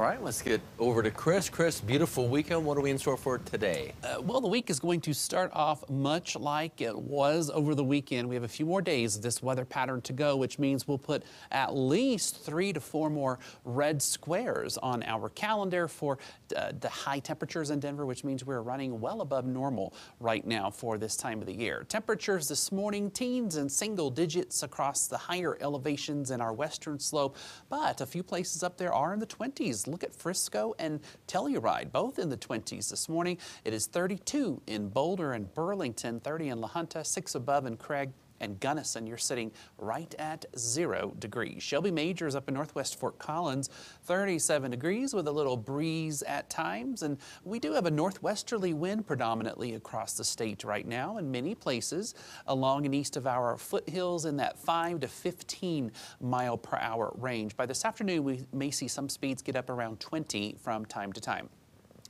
All right, let's get over to Chris. Chris, beautiful weekend. What are we in store for today? Uh, well, the week is going to start off much like it was over the weekend. We have a few more days of this weather pattern to go, which means we'll put at least three to four more red squares on our calendar for uh, the high temperatures in Denver, which means we're running well above normal right now for this time of the year. Temperatures this morning, teens and single digits across the higher elevations in our western slope, but a few places up there are in the 20s Look at Frisco and Telluride, both in the 20s this morning. It is 32 in Boulder and Burlington, 30 in La Junta, 6 above in Craig. And Gunnison, you're sitting right at zero degrees. Shelby Majors up in northwest Fort Collins, 37 degrees with a little breeze at times. And we do have a northwesterly wind predominantly across the state right now in many places along and east of our foothills in that 5 to 15 mile per hour range. By this afternoon, we may see some speeds get up around 20 from time to time.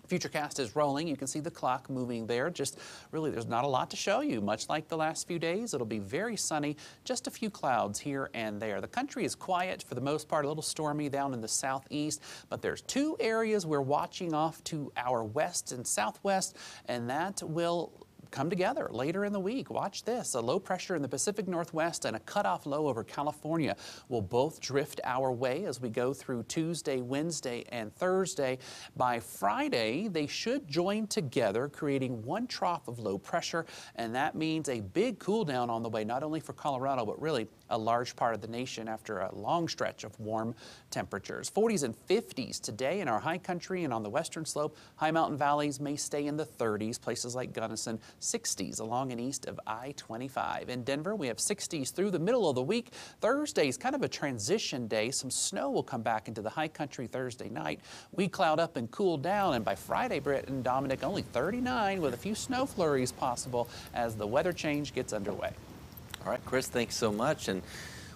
Futurecast is rolling. You can see the clock moving there. Just really, there's not a lot to show you. Much like the last few days, it'll be very sunny, just a few clouds here and there. The country is quiet for the most part, a little stormy down in the southeast, but there's two areas we're watching off to our west and southwest, and that will come together later in the week. Watch this. A low pressure in the Pacific Northwest and a cutoff low over California will both drift our way as we go through Tuesday, Wednesday, and Thursday. By Friday, they should join together, creating one trough of low pressure, and that means a big cool down on the way, not only for Colorado, but really a large part of the nation after a long stretch of warm temperatures. 40s and 50s today in our high country and on the western slope. High mountain valleys may stay in the 30s. Places like Gunnison, 60s along and east of I-25. In Denver, we have 60s through the middle of the week. Thursday is kind of a transition day. Some snow will come back into the high country Thursday night. We cloud up and cool down, and by Friday, Britt and Dominic, only 39 with a few snow flurries possible as the weather change gets underway. All right, Chris, thanks so much. and.